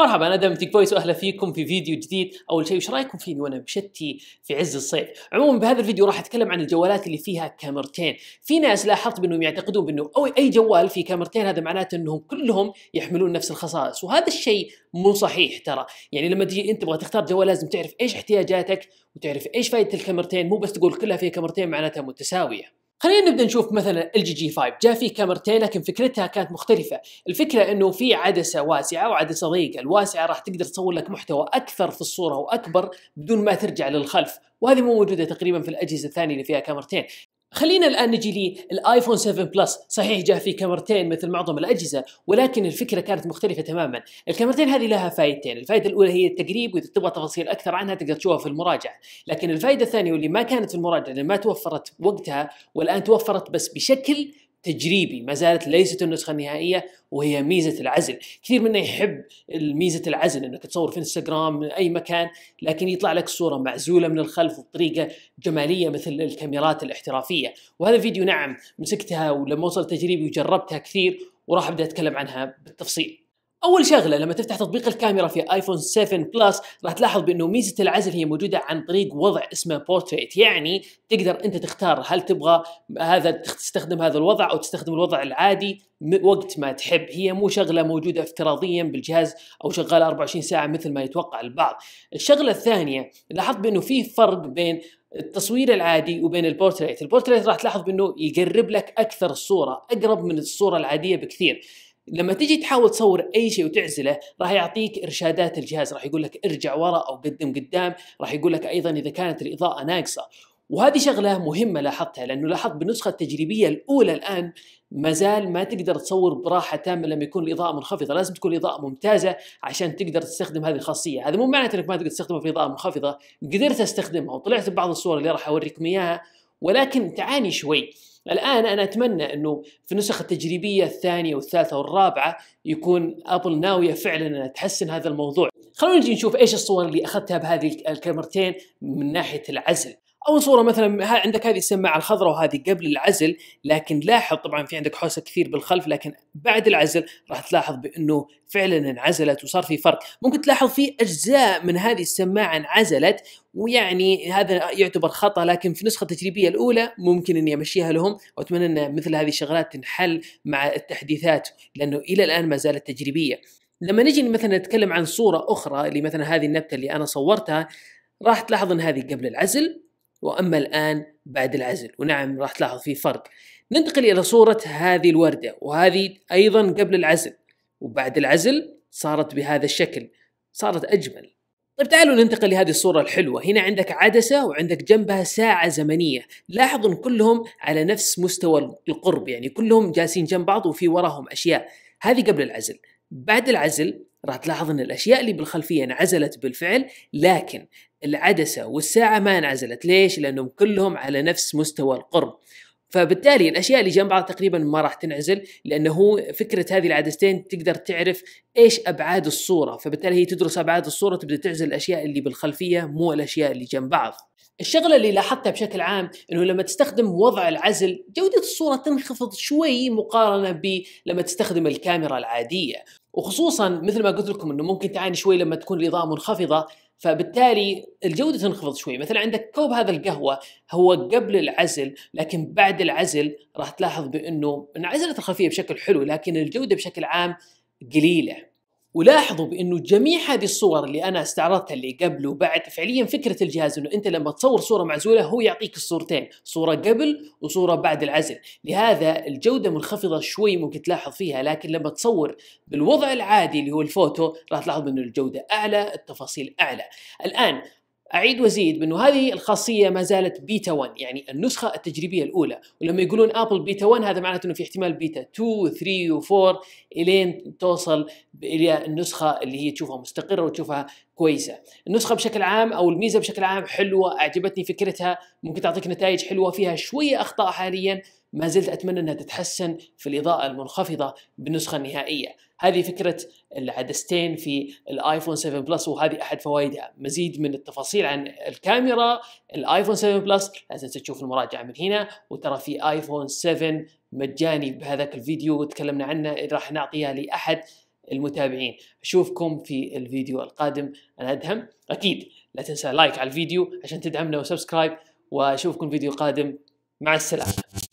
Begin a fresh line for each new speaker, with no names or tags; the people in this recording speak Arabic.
مرحبا انا دم تيك فويس واهلا فيكم في فيديو جديد، اول شيء وش رايكم فيني وانا بشتي في عز الصيف؟ عموما بهذا الفيديو راح اتكلم عن الجوالات اللي فيها كاميرتين، في ناس لاحظت بانهم يعتقدون بانه أو اي جوال فيه كاميرتين هذا معناته انهم كلهم يحملون نفس الخصائص، وهذا الشيء مو صحيح ترى، يعني لما تجي انت تبغى تختار جوال لازم تعرف ايش احتياجاتك وتعرف ايش فائده الكاميرتين، مو بس تقول كلها فيها كاميرتين معناتها متساويه. خلينا نبدا نشوف مثلا ال جي جي 5 جاء فيه كاميرتين لكن فكرتها كانت مختلفه، الفكره انه في عدسه واسعه وعدسه ضيقه، الواسعه راح تقدر تصور لك محتوى اكثر في الصوره واكبر بدون ما ترجع للخلف، وهذه مو موجوده تقريبا في الاجهزه الثانيه اللي فيها كاميرتين، خلينا الان نجي للايفون 7 بلس صحيح جاء فيه كاميرتين مثل معظم الاجهزه ولكن الفكره كانت مختلفه تماما الكاميرتين هذه لها فائدتين الفائده الاولى هي التقريب واذا تبغى تفاصيل اكثر عنها تقدر تشوفها في المراجعه لكن الفائده الثانيه واللي ما كانت في المراجعه لان ما توفرت وقتها والان توفرت بس بشكل تجريبي ما زالت ليست النسخه النهائيه وهي ميزه العزل كثير منا يحب ميزه العزل انك تصور في انستغرام اي مكان لكن يطلع لك صوره معزوله من الخلف بطريقه جماليه مثل الكاميرات الاحترافيه وهذا الفيديو نعم مسكتها ولما وصل تجريبي وجربتها كثير وراح ابدا اتكلم عنها بالتفصيل اول شغله لما تفتح تطبيق الكاميرا في ايفون 7 بلس راح تلاحظ بانه ميزه العزل هي موجوده عن طريق وضع اسمه بورتريت يعني تقدر انت تختار هل تبغى هذا تستخدم هذا الوضع او تستخدم الوضع العادي وقت ما تحب هي مو شغله موجوده افتراضيا بالجهاز او شغاله 24 ساعه مثل ما يتوقع البعض الشغله الثانيه لاحظت بانه في فرق بين التصوير العادي وبين البورتريت البورتريت راح تلاحظ بانه يقرب لك اكثر الصوره اقرب من الصوره العاديه بكثير لما تيجي تحاول تصور اي شيء وتعزله راح يعطيك ارشادات الجهاز راح يقول لك ارجع ورا او قدم قدام راح يقول لك ايضا اذا كانت الاضاءه ناقصه وهذه شغله مهمه لاحظتها لانه لاحظت بالنسخه التجريبيه الاولى الان ما زال ما تقدر تصور براحه تامه لما يكون الاضاءه منخفضه، لازم تكون الاضاءه ممتازه عشان تقدر تستخدم هذه الخاصيه، هذا مو معناته انك ما تقدر تستخدمها في اضاءه منخفضه، قدرت استخدمها وطلعت ببعض الصور اللي راح اوريكم اياها ولكن تعاني شوي. الان انا اتمنى انه في النسخ التجريبيه الثانيه والثالثه والرابعه يكون ابل ناويه فعلا انها تحسن هذا الموضوع خلونا نجي نشوف ايش الصور اللي اخذتها بهذه الكاميرتين من ناحيه العزل اول صوره مثلا عندك هذه السماعه الخضراء وهذه قبل العزل لكن لاحظ طبعا في عندك حوسه كثير بالخلف لكن بعد العزل راح تلاحظ بانه فعلا انعزلت وصار في فرق ممكن تلاحظ في اجزاء من هذه السماعه انعزلت ويعني هذا يعتبر خطا لكن في النسخه التجريبيه الاولى ممكن اني امشيها لهم واتمنى ان مثل هذه الشغلات تنحل مع التحديثات لانه الى الان ما زالت تجريبيه لما نجي مثلا نتكلم عن صوره اخرى اللي مثلا هذه النبته اللي انا صورتها راح تلاحظ ان هذه قبل العزل واما الان بعد العزل ونعم راح تلاحظ في فرق ننتقل الى صوره هذه الورده وهذه ايضا قبل العزل وبعد العزل صارت بهذا الشكل صارت اجمل طيب تعالوا ننتقل لهذه الصورة الحلوة هنا عندك عدسة وعندك جنبها ساعة زمنية لاحظوا ان كلهم على نفس مستوى القرب يعني كلهم جالسين جنب بعض وفي وراهم أشياء هذه قبل العزل بعد العزل راح تلاحظ ان الاشياء اللي بالخلفيه انعزلت بالفعل لكن العدسة والساعة ما انعزلت ليش؟ لأنهم كلهم على نفس مستوى القرب فبالتالي الاشياء اللي جنب بعض تقريبا ما راح تنعزل لانه فكره هذه العدستين تقدر تعرف ايش ابعاد الصوره فبالتالي هي تدرس ابعاد الصوره تبدا تعزل الاشياء اللي بالخلفيه مو الاشياء اللي جنب بعض الشغله اللي لاحظتها بشكل عام انه لما تستخدم وضع العزل جوده الصوره تنخفض شوي مقارنه ب لما تستخدم الكاميرا العاديه وخصوصا مثل ما قلت لكم انه ممكن تعاني شوي لما تكون الاضاءه منخفضه فبالتالي الجودة تنخفض شوي مثلا عندك كوب هذا القهوة هو قبل العزل لكن بعد العزل راح تلاحظ بأنه انعزلت الخلفية بشكل حلو لكن الجودة بشكل عام قليلة ولاحظوا بانه جميع هذه الصور اللي انا استعرضتها اللي قبل وبعد فعليا فكره الجهاز انه انت لما تصور صوره معزوله هو يعطيك الصورتين صوره قبل وصوره بعد العزل لهذا الجوده منخفضه شوي ممكن تلاحظ فيها لكن لما تصور بالوضع العادي اللي هو الفوتو راح تلاحظ انه الجوده اعلى التفاصيل اعلى الان اعيد وازيد بانه هذه الخاصيه ما زالت بيتا 1 يعني النسخه التجريبيه الاولى ولما يقولون ابل بيتا 1 هذا معناته انه في احتمال بيتا 2 3 و4 الين توصل الى النسخه اللي هي تشوفها مستقره وتشوفها كويسه النسخه بشكل عام او الميزه بشكل عام حلوه اعجبتني فكرتها ممكن تعطيك نتائج حلوه فيها شويه اخطاء حاليا ما زلت أتمنى أنها تتحسن في الإضاءة المنخفضة بالنسخة النهائية هذه فكرة العدستين في الايفون 7 بلس وهذه احد فوائدها مزيد من التفاصيل عن الكاميرا الايفون 7 بلس لا تنسى تشوف المراجعة من هنا وترى في ايفون 7 مجاني بهذاك الفيديو وتكلمنا عنه راح نعطيها لأحد المتابعين أشوفكم في الفيديو القادم أنا أدهم أكيد لا تنسى لايك على الفيديو عشان تدعمنا وسبسكرايب وأشوفكم في فيديو قادم مع السلامة